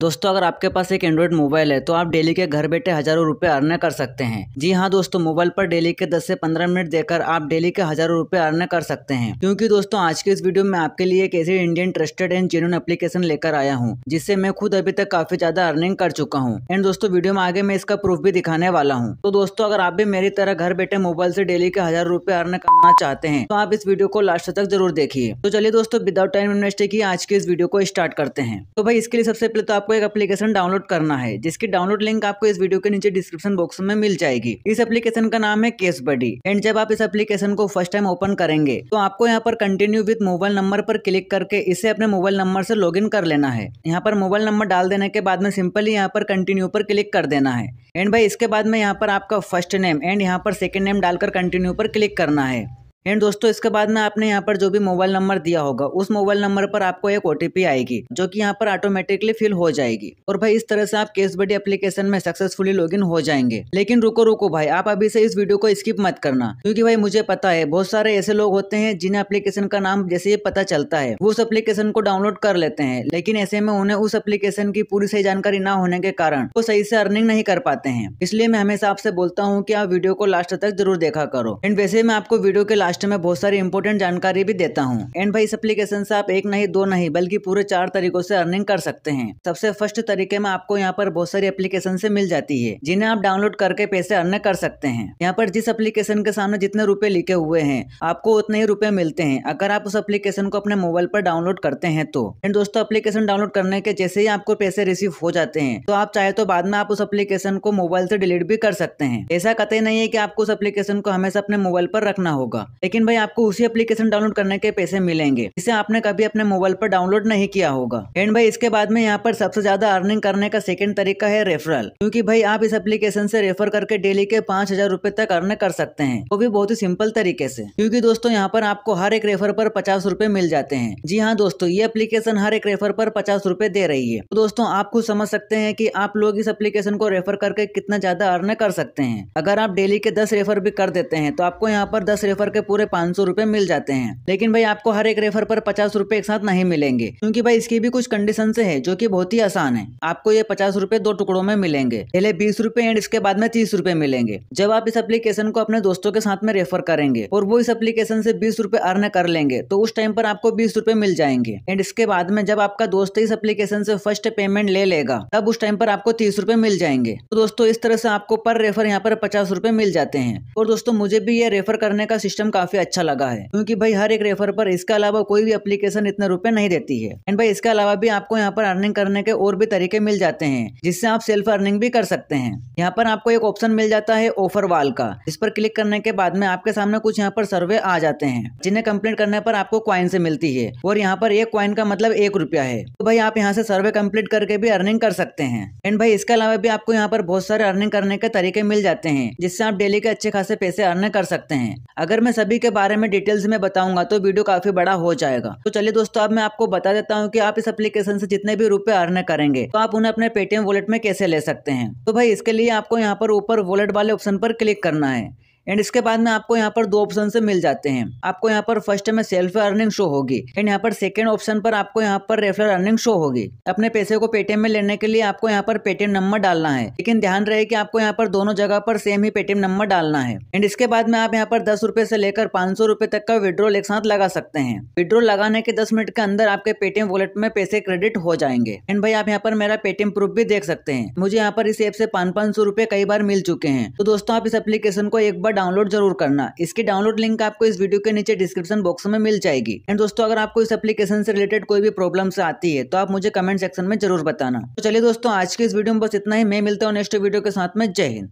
दोस्तों अगर आपके पास एक एंड्रॉइड मोबाइल है तो आप डेली के घर बैठे हजारों रुपए अर्न कर सकते हैं जी हाँ दोस्तों मोबाइल पर डेली के 10 से 15 मिनट देकर आप डेली के हजारों रुपए अर्न कर सकते हैं क्योंकि दोस्तों आज के इस वीडियो में आपके लिए एक ऐसी Indian trusted and genuine application लेकर आया हूँ जिससे मैं खुद अभी तक काफी ज्यादा अर्निंग कर चुका हूँ एंड दोस्तों वीडियो में आगे मैं इसका प्रूफ भी दिखाने वाला हूँ तो दोस्तों अगर आप भी मेरी तरह घर बैठे मोबाइल से डेली के हजार रूपए अर्न करना चाहते हैं तो आप इस वीडियो को लास्ट तक जरूर देखिए तो चलिए दोस्तों विदाउट टाइम इन्वेस्ट आज के इस वीडियो को स्टार्ट करते हैं तो भाई इसके लिए सबसे पहले तो आप आपको एक एप्लीकेशन डाउनलोड करना है जिसकी डाउनलोड लिंक आपको इस वीडियो के नीचे डिस्क्रिप्शन बॉक्स में मिल जाएगी इस एप्लीकेशन का नाम है केस बडी एंड जब आप इस एप्लीकेशन को फर्स्ट टाइम ओपन करेंगे तो आपको यहाँ पर कंटिन्यू विद मोबाइल नंबर पर क्लिक करके इसे अपने मोबाइल नंबर से लॉग कर लेना है यहाँ पर मोबाइल नंबर डाल देने के बाद में सिंपली यहाँ पर कंटिन्यू पर क्लिक कर देना है एंड भाई इसके बाद में यहाँ पर आपका फर्स्ट नेम एंड यहाँ पर सेकेंड नेम डालकर कंटिन्यू पर क्लिक करना है एंड दोस्तों इसके बाद में आपने यहाँ पर जो भी मोबाइल नंबर दिया होगा उस मोबाइल नंबर पर आपको एक ओटीपी आएगी जो कि यहाँ पर ऑटोमेटिकली फिल हो जाएगी और भाई इस तरह से आप केस बडी एप्लीकेशन में सक्सेसफुली लॉगिन हो जाएंगे लेकिन रुको रुको भाई आप अभी से इस वीडियो को स्किप मत करना क्योंकि भाई मुझे पता है बहुत सारे ऐसे लोग होते हैं जिन्हें एप्लीकेशन का नाम जैसे ही पता चलता है वो उस एप्लीकेशन को डाउनलोड कर लेते हैं लेकिन ऐसे में उन्हें उस एप्लीकेशन की पूरी सही जानकारी न होने के कारण वो सही से अर्निंग नहीं कर पाते हैं इसलिए मैं हमेशा आपसे बोलता हूँ की आप वीडियो को लास्ट तक जरूर देखा करो एंड वैसे मैं आपको वीडियो के लास्ट लास्ट में बहुत सारी इंपोर्टेंट जानकारी भी देता हूँ एंड भाई इस एप्लीकेशन से आप एक नहीं दो नहीं बल्कि पूरे चार तरीकों से अर्निंग कर सकते हैं सबसे फर्स्ट तरीके में आपको यहाँ पर बहुत सारी एप्लीकेशन से मिल जाती है जिन्हें आप डाउनलोड करके पैसे अर्न कर सकते हैं यहाँ पर जिस एप्लीकेशन के सामने जितने रुपए लिखे हुए हैं आपको उतने ही रुपए मिलते हैं अगर आप उस एप्लीकेशन को अपने मोबाइल पर डाउनलोड करते हैं तो एंड दोस्तों एप्लीकेशन डाउनलोड करने के जैसे ही आपको पैसे रिसीव हो जाते हैं तो आप चाहे तो बाद में आप उस एप्लीकेशन को मोबाइल से डिलीट भी कर सकते हैं ऐसा कतई नहीं है की आपको उस एप्लीकेशन को हमेशा अपने मोबाइल पर रखना होगा लेकिन भाई आपको उसी एप्लीकेशन डाउनलोड करने के पैसे मिलेंगे इसे आपने कभी अपने मोबाइल पर डाउनलोड नहीं किया होगा एंड भाई इसके बाद में यहाँ पर सबसे ज्यादा अर्निंग करने का सेकेंड तरीका है रेफरल क्यूँकी भाई आप इस एप्लीकेशन से रेफर करके डेली के पांच हजार रूपए तक अर्न कर सकते हैं वो भी बहुत ही सिंपल तरीके से क्योंकि दोस्तों यहाँ पर आपको हर एक रेफर पर पचास रूपए मिल जाते हैं जी हाँ दोस्तों ये एप्लीकेशन हर एक रेफर पर पचास रूपए दे रही है तो दोस्तों आप खुद समझ सकते हैं की आप लोग इस एप्लीकेशन को रेफर करके कितना ज्यादा अर्न कर सकते हैं अगर आप डेली के दस रेफर भी कर देते हैं तो आपको यहाँ पर दस रेफर के पूरे पूरे पाँच सौ रूपए मिल जाते हैं लेकिन भाई आपको हर एक रेफर पर पचास रूपए एक साथ नहीं मिलेंगे क्योंकि भाई इसकी भी कुछ कंडीशन है जो की बहुत ही आसान है आपको ये पचास रूपए दो टुकड़ों में मिलेंगे पहले बीस रूपए एंड इसके बाद में तीस रूपए मिलेंगे जब आप इस एप्लीकेशन को अपने दोस्तों के साथ में रेफर करेंगे और वो इस एप्लीकेशन से बीस रूपए अर्न कर लेंगे तो उस टाइम पर आपको बीस रूपए मिल जाएंगे एंड इसके बाद में जब आपका दोस्त इस एप्लीकेशन से फर्स्ट पेमेंट ले लेगा तब उस टाइम पर आपको तीस रूपए मिल जाएंगे तो दोस्तों इस तरह से आपको पर रेफर यहाँ पर पचास रूपए मिल जाते हैं और दोस्तों मुझे भी ये रेफर करने का सिस्टम काफी अच्छा लगा है क्योंकि भाई हर एक रेफर पर इसके अलावा कोई भी एप्लीकेशन इतने रुपए नहीं देती है एंड भाई इसके अलावा भी आपको यहाँ पर अर्निंग करने के और भी तरीके मिल जाते हैं जिससे आप सेल्फ अर्निंग भी कर सकते हैं यहाँ पर आपको एक ऑप्शन मिल जाता है ऑफर वाल का इस पर क्लिक करने के बाद में आपके सामने कुछ यहाँ पर सर्वे आ जाते हैं जिन्हें कम्प्लीट करने पर आपको क्वाइन से मिलती है और यहाँ पर एक क्वाइन का मतलब एक रुपया है तो भाई आप यहाँ से सर्वे कम्प्लीट करके भी अर्निंग कर सकते हैं एंड भाई इसके अलावा भी आपको यहाँ पर बहुत सारे अर्निंग करने के तरीके मिल जाते हैं जिससे आप डेली के अच्छे खासे पैसे अर्न कर सकते हैं अगर मैं सभी सभी के बारे में डिटेल्स में बताऊंगा तो वीडियो काफी बड़ा हो जाएगा तो चलिए दोस्तों अब मैं आपको बता देता हूँ कि आप इस एप्लीकेशन से जितने भी रुपए अर्न करेंगे तो आप उन्हें अपने पेटीएम वॉलेट में कैसे ले सकते हैं तो भाई इसके लिए आपको यहाँ पर ऊपर वॉलेट वाले ऑप्शन पर क्लिक करना है एंड इसके बाद में आपको यहाँ पर दो ऑप्शन से मिल जाते हैं आपको यहाँ पर फर्स्ट में सेल्फ अर्निंग शो होगी एंड यहाँ पर सेकंड ऑप्शन पर आपको यहाँ पर रेफरल अर्निंग शो होगी अपने पैसे को पेटीएम में लेने के लिए आपको यहाँ पर पेटीएम नंबर डालना है लेकिन ध्यान रहे की आपको यहाँ पर दोनों जगह पर सेम ही पेटीएम नंबर डालना है एंड इसके बाद में आप यहाँ पर दस रुपए से लेकर पाँच सौ रूपए तक का विड्रॉल एक साथ लगा सकते हैं विड्रोल लगाने के दस मिनट के अंदर आपके पेटीएम वॉलेट में पैसे क्रेडिट हो जाएंगे एंड भाई आप यहाँ पर मेरा पेटीएम प्रूफ भी देख सकते हैं मुझे यहाँ पर इस ऐप से पाँच पाँच सौ रुपए कई बार मिल चुके हैं तो दोस्तों आप इस एप्लीकेशन को एक बार डाउनलोड जरूर करना इसकी डाउनलोड लिंक आपको इस वीडियो के नीचे डिस्क्रिप्शन बॉक्स में मिल जाएगी एंड दोस्तों अगर आपको इस एप्लीकेशन से रिलेटेड कोई भी प्रॉब्लम आती है तो आप मुझे कमेंट सेक्शन में जरूर बताना तो चलिए दोस्तों आज की इस वीडियो में बस इतना ही मैं मिलता हूँ नेक्स्ट वीडियो के साथ में जय हिंद